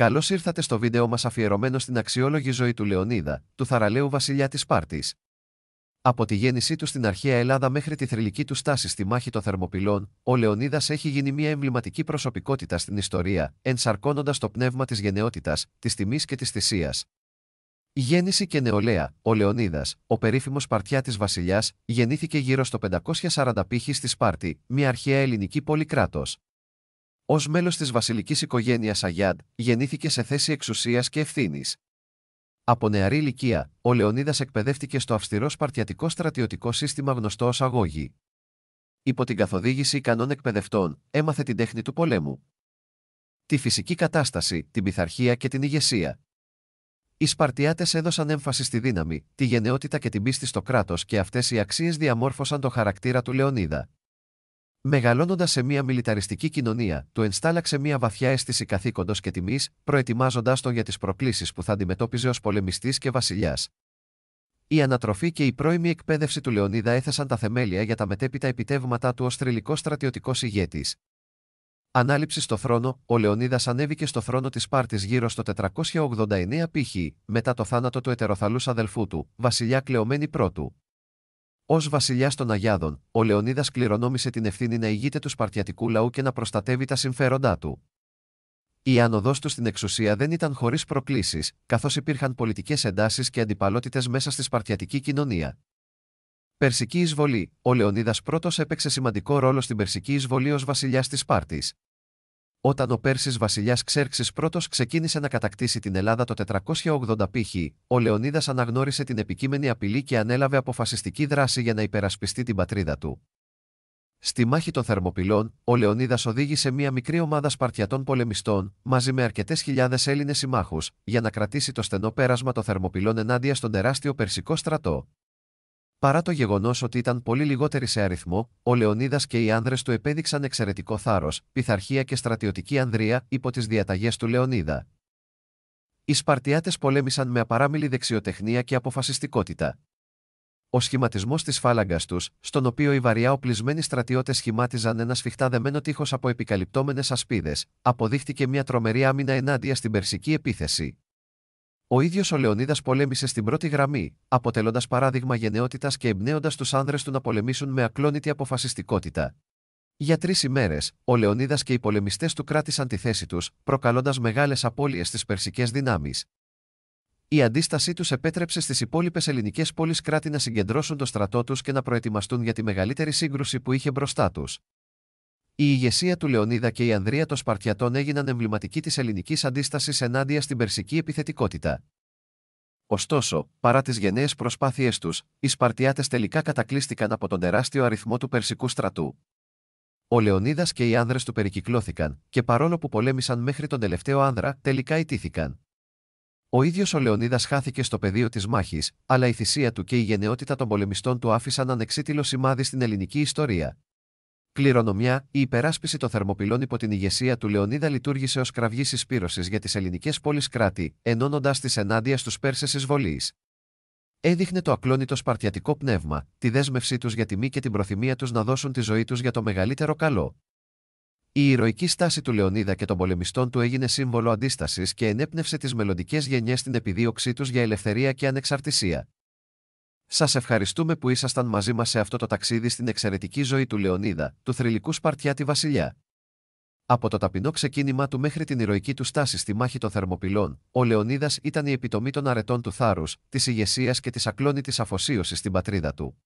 Καλώς ήρθατε στο βίντεο μας αφιερωμένο στην αξιόλογη ζωή του Λεωνίδα, του θαραλέου βασιλιά της Πάρτη. Από τη γέννησή του στην αρχαία Ελλάδα μέχρι τη θρηλυκή του στάση στη μάχη των Θερμοπυλών, ο Λεωνίδας έχει γίνει μια εμβληματική προσωπικότητα στην ιστορία, ενσαρκώνοντας το πνεύμα της γενναιότητας, της τιμής και της θυσίας. γέννηση και νεολαία, ο Λεωνίδας, ο περίφημος Παρτιά της Βασιλιάς, γεννήθηκε γύρω στο 540 π.χ. στη Σπάρτη, μια αρχαία ελληνική πόλη ως μέλος της βασιλικής οικογένειας Αγιάντ, γεννήθηκε σε θέση εξουσίας και ευθύνης. Από νεαρή ηλικία, ο Λεωνίδας εκπαιδεύτηκε στο αυστηρό σπαρτιατικό στρατιωτικό σύστημα γνωστό ως Αγώγη. Υπό την καθοδήγηση ικανών εκπαιδευτών, έμαθε την τέχνη του πολέμου. Τη φυσική κατάσταση, την πειθαρχία και την ηγεσία. Οι Σπαρτιάτες έδωσαν έμφαση στη δύναμη, τη γενναιότητα και την πίστη στο κράτος και αυτές οι αξίες διαμόρφωσαν το χαρακτήρα του Λεωνίδα. Μεγαλώνοντας σε μια μιλιταριστική κοινωνία, του ενστάλλαξε μια βαθιά αίσθηση καθήκοντος και τιμής, προετοιμάζοντάς τον για τις προκλήσεις που θα αντιμετώπιζε ως πολεμιστής και βασιλιάς. Η ανατροφή και η πρώιμη εκπαίδευση του Λεωνίδα έθεσαν τα θεμέλια για τα μετέπειτα επιτεύγματα του ως θρηλυκός στρατιωτικός ηγέτης. Ανάληψη στο θρόνο, ο Λεωνίδας ανέβηκε στο θρόνο της Πάρτη γύρω στο 489 π.χ., μετά το θάνατο του ετεροθαλούς αδελφού του, βασιλιά Κλεωμένη Πρώτου. Ως βασιλιάς των Αγιάδων, ο Λεωνίδας κληρονόμησε την ευθύνη να ηγείται του Σπαρτιατικού λαού και να προστατεύει τα συμφέροντά του. Η άνοδός του στην εξουσία δεν ήταν χωρίς προκλήσεις, καθώς υπήρχαν πολιτικές εντάσεις και αντιπαλότητες μέσα στη Σπαρτιατική κοινωνία. Περσική εισβολή Ο Λεωνίδας πρώτος έπαιξε σημαντικό ρόλο στην Περσική εισβολή ως βασιλιάς της Σπάρτης. Όταν ο Πέρσης βασιλιάς Ξέρξης πρώτος ξεκίνησε να κατακτήσει την Ελλάδα το 480 π.χ., ο Λεωνίδας αναγνώρισε την επικείμενη απειλή και ανέλαβε αποφασιστική δράση για να υπερασπιστεί την πατρίδα του. Στη μάχη των Θερμοπυλών, ο Λεωνίδας οδήγησε μία μικρή ομάδα Σπαρτιατών πολεμιστών, μαζί με αρκετές χιλιάδες Έλληνες συμμάχους, για να κρατήσει το στενό πέρασμα των Θερμοπυλών ενάντια στον τεράστιο Περσικό στρατό. Παρά το γεγονός ότι ήταν πολύ λιγότεροι σε αριθμό, ο Λεωνίδας και οι άνδρες του επέδειξαν εξαιρετικό θάρρος, πειθαρχία και στρατιωτική ανδρεία υπό τις διαταγές του Λεωνίδα. Οι Σπαρτιάτες πολέμησαν με απαράμιλη δεξιοτεχνία και αποφασιστικότητα. Ο σχηματισμός της φάλαγγας τους, στον οποίο οι βαριά οπλισμένοι στρατιώτες σχημάτιζαν ένα σφιχτά δεμένο τείχος από επικαλυπτόμενες ασπίδες, αποδείχτηκε μια τρομερή άμυνα ενάντια στην περσική επίθεση. Ο ίδιος ο Λεωνίδας πολέμησε στην πρώτη γραμμή, αποτελώντας παράδειγμα γενναιότητας και εμπνέοντας τους άνδρες του να πολεμήσουν με ακλόνητη αποφασιστικότητα. Για τρεις ημέρες, ο Λεωνίδας και οι πολεμιστές του κράτησαν τη θέση τους, προκαλώντας μεγάλες απώλειες στις περσικές δυνάμεις. Η αντίστασή τους επέτρεψε στις υπόλοιπες ελληνικές πόλεις κράτη να συγκεντρώσουν το στρατό τους και να προετοιμαστούν για τη μεγαλύτερη σύγκρουση που είχε μπροστά τους. Η ηγεσία του Λεωνίδα και η Ανδρία των Σπαρτιατών έγιναν εμβληματική της ελληνικής αντίστασης ενάντια στην περσική επιθετικότητα. Ωστόσο, παρά τις γενναίες προσπάθειές τους, οι Σπαρτιάτες τελικά κατακλείστηκαν από τον τεράστιο αριθμό του περσικού στρατού. Ο Λεωνίδας και οι άνδρες του περικυκλώθηκαν, και παρόλο που πολέμησαν μέχρι τον τελευταίο άνδρα, τελικά ιτήθηκαν. Ο ίδιος ο Λεωνίδας χάθηκε στο πεδίο της μάχης, αλλά η θυσία του και η γενναιότητα των πολεμιστών του άφησαν ανεξίτηλο σημάδι στην ελληνική ιστορία κληρονομιά, η υπεράσπιση των Θερμοπυλών υπό την ηγεσία του Λεωνίδα λειτουργήσε ως κραυγής συσπήρωση για τις ελληνικές πόλεις κράτη, ενώνοντα τις ενάντια στους Πέρσες εισβολεί. Έδειχνε το ακλόνητο σπαρτιατικό πνεύμα, τη δέσμευσή τους για τιμή και την προθυμία τους να δώσουν τη ζωή τους για το μεγαλύτερο καλό. Η ηρωική στάση του Λεωνίδα και των πολεμιστών του έγινε σύμβολο αντίστασης και ενέπνευσε τις μελλοντικές γενιές στην επιδίωξή τους για ελευθερία και ανεξαρτησία. Σας ευχαριστούμε που ήσασταν μαζί μας σε αυτό το ταξίδι στην εξαιρετική ζωή του Λεωνίδα, του θρηλυκού Σπαρτιάτη Βασιλιά. Από το ταπεινό ξεκίνημα του μέχρι την ηρωική του στάση στη μάχη των Θερμοπυλών, ο Λεωνίδας ήταν η επιτομή των αρετών του θάρρους, της ηγεσίας και της ακλόνητης αφοσίωσης στην πατρίδα του.